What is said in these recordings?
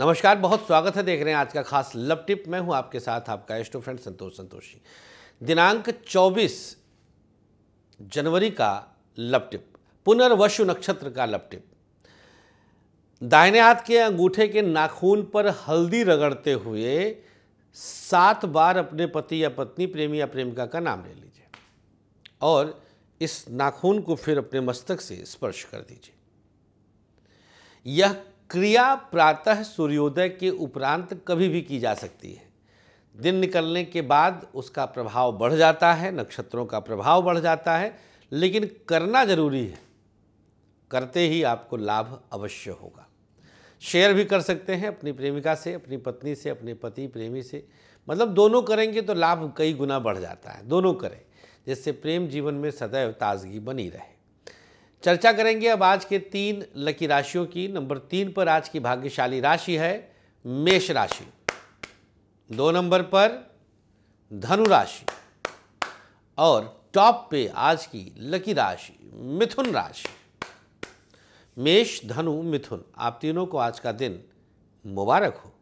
नमस्कार बहुत स्वागत है देख रहे हैं आज का खास लव टिप मैं हूं आपके साथ आपका एस्टो फ्रेंड संतोष संतोषी दिनांक 24 जनवरी का लव टिप पुनर्वशु नक्षत्र का लव टिप दाहिने हाथ के अंगूठे के नाखून पर हल्दी रगड़ते हुए सात बार अपने पति या पत्नी प्रेमी या प्रेमिका का नाम ले लीजिए और इस नाखून को फिर अपने मस्तक से स्पर्श कर दीजिए यह क्रिया प्रातः सूर्योदय के उपरांत कभी भी की जा सकती है दिन निकलने के बाद उसका प्रभाव बढ़ जाता है नक्षत्रों का प्रभाव बढ़ जाता है लेकिन करना जरूरी है करते ही आपको लाभ अवश्य होगा शेयर भी कर सकते हैं अपनी प्रेमिका से अपनी पत्नी से अपने पति प्रेमी से मतलब दोनों करेंगे तो लाभ कई गुना बढ़ जाता है दोनों करें जिससे प्रेम जीवन में सदैव ताजगी बनी रहे चर्चा करेंगे अब आज के तीन लकी राशियों की नंबर तीन पर आज की भाग्यशाली राशि है मेष राशि दो नंबर पर धनु राशि और टॉप पे आज की लकी राशि मिथुन राशि मेष धनु मिथुन आप तीनों को आज का दिन मुबारक हो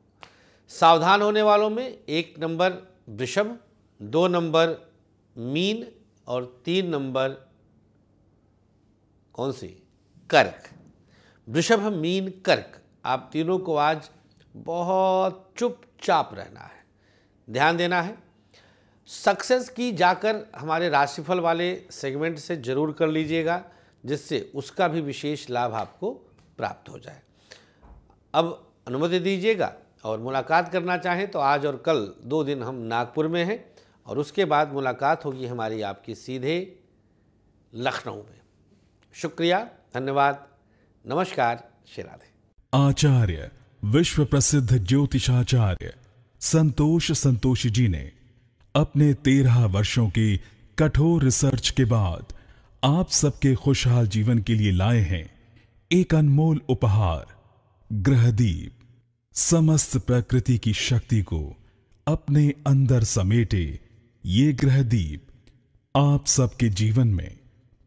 सावधान होने वालों में एक नंबर वृषभ दो नंबर मीन और तीन नंबर कौन सी कर्क वृषभ मीन कर्क आप तीनों को आज बहुत चुपचाप रहना है ध्यान देना है सक्सेस की जाकर हमारे राशिफल वाले सेगमेंट से जरूर कर लीजिएगा जिससे उसका भी विशेष लाभ आपको प्राप्त हो जाए अब अनुमति दीजिएगा और मुलाकात करना चाहें तो आज और कल दो दिन हम नागपुर में हैं और उसके बाद मुलाकात होगी हमारी आपकी सीधे लखनऊ में शुक्रिया धन्यवाद नमस्कार श्री आचार्य विश्व प्रसिद्ध ज्योतिषाचार्य संतोष संतोष जी ने अपने तेरह वर्षों की कठोर रिसर्च के बाद आप सबके खुशहाल जीवन के लिए लाए हैं एक अनमोल उपहार ग्रहदीप समस्त प्रकृति की शक्ति को अपने अंदर समेटे ये ग्रहदीप आप सबके जीवन में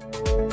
Thank you